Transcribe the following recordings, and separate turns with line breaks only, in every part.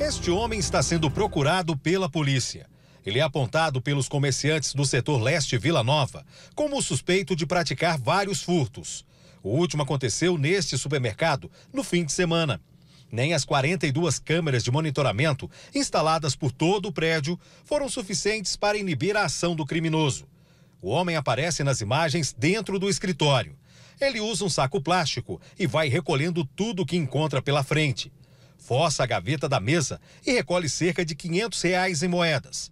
Este homem está sendo procurado pela polícia. Ele é apontado pelos comerciantes do setor leste Vila Nova como suspeito de praticar vários furtos. O último aconteceu neste supermercado no fim de semana. Nem as 42 câmeras de monitoramento instaladas por todo o prédio foram suficientes para inibir a ação do criminoso. O homem aparece nas imagens dentro do escritório. Ele usa um saco plástico e vai recolhendo tudo que encontra pela frente força a gaveta da mesa e recolhe cerca de 500 reais em moedas.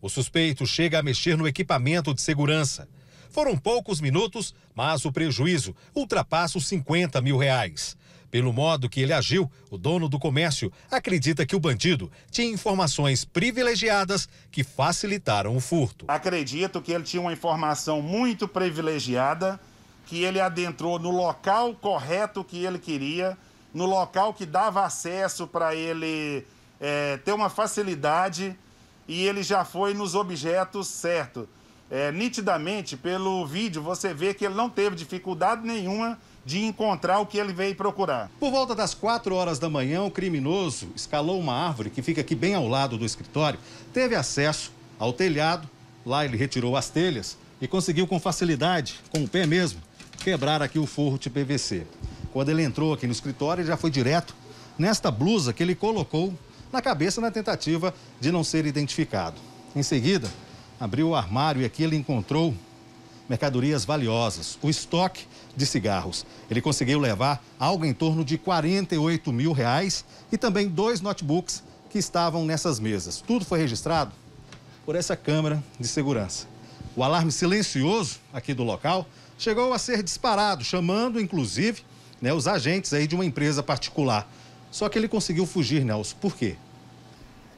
O suspeito chega a mexer no equipamento de segurança. Foram poucos minutos, mas o prejuízo ultrapassa os 50 mil reais. Pelo modo que ele agiu, o dono do comércio acredita que o bandido tinha informações privilegiadas que facilitaram o furto.
Acredito que ele tinha uma informação muito privilegiada, que ele adentrou no local correto que ele queria no local que dava acesso para ele é, ter uma facilidade e ele já foi nos objetos certo É, nitidamente, pelo vídeo, você vê que ele não teve dificuldade nenhuma
de encontrar o que ele veio procurar. Por volta das 4 horas da manhã, o criminoso escalou uma árvore que fica aqui bem ao lado do escritório, teve acesso ao telhado, lá ele retirou as telhas e conseguiu com facilidade, com o pé mesmo, quebrar aqui o forro de PVC. Quando ele entrou aqui no escritório, ele já foi direto nesta blusa que ele colocou na cabeça na tentativa de não ser identificado. Em seguida, abriu o armário e aqui ele encontrou mercadorias valiosas, o estoque de cigarros. Ele conseguiu levar algo em torno de 48 mil reais e também dois notebooks que estavam nessas mesas. Tudo foi registrado por essa câmera de segurança. O alarme silencioso aqui do local chegou a ser disparado, chamando inclusive né, os agentes aí de uma empresa particular. Só que ele conseguiu fugir, Nelson. Por quê?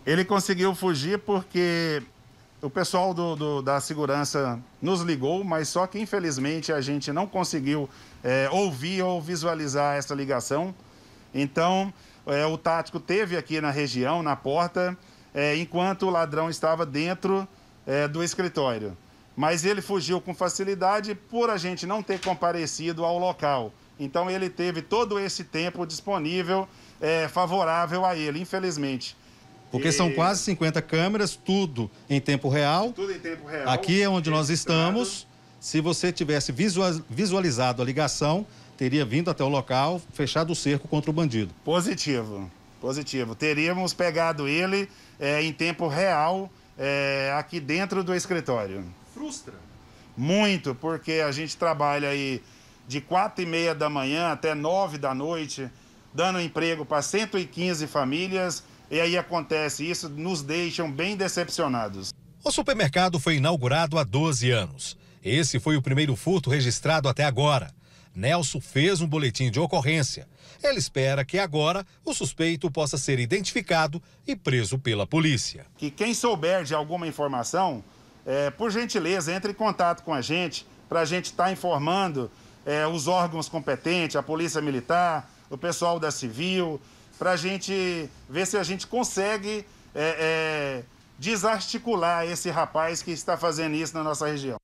Ele conseguiu fugir porque o pessoal do, do, da
segurança nos ligou, mas só que infelizmente a gente não conseguiu é, ouvir ou visualizar essa ligação. Então, é, o tático teve aqui na região, na porta, é, enquanto o ladrão estava dentro é, do escritório. Mas ele fugiu com facilidade por a gente não ter comparecido ao local. Então ele teve todo esse tempo disponível é, favorável a ele, infelizmente. Porque são quase
50 câmeras, tudo em tempo real. Tudo em tempo real. Aqui é onde nós estamos. Se você tivesse visualizado a ligação, teria vindo até o local, fechado o cerco contra o bandido. Positivo, positivo. Teríamos
pegado ele é, em tempo real é, aqui dentro do escritório. Frustra? Muito, porque a gente trabalha aí de 4 e meia da manhã até 9 da noite, dando emprego para 115 famílias,
e aí acontece
isso, nos deixam bem decepcionados.
O supermercado foi inaugurado há 12 anos. Esse foi o primeiro furto registrado até agora. Nelson fez um boletim de ocorrência. Ele espera que agora o suspeito possa ser identificado e preso pela polícia. Que quem souber de alguma informação, é, por
gentileza, entre em contato com a gente para a gente estar tá informando é, os órgãos competentes, a Polícia Militar, o pessoal da Civil, para a gente ver se a gente consegue é, é, desarticular esse rapaz que está fazendo isso na nossa região.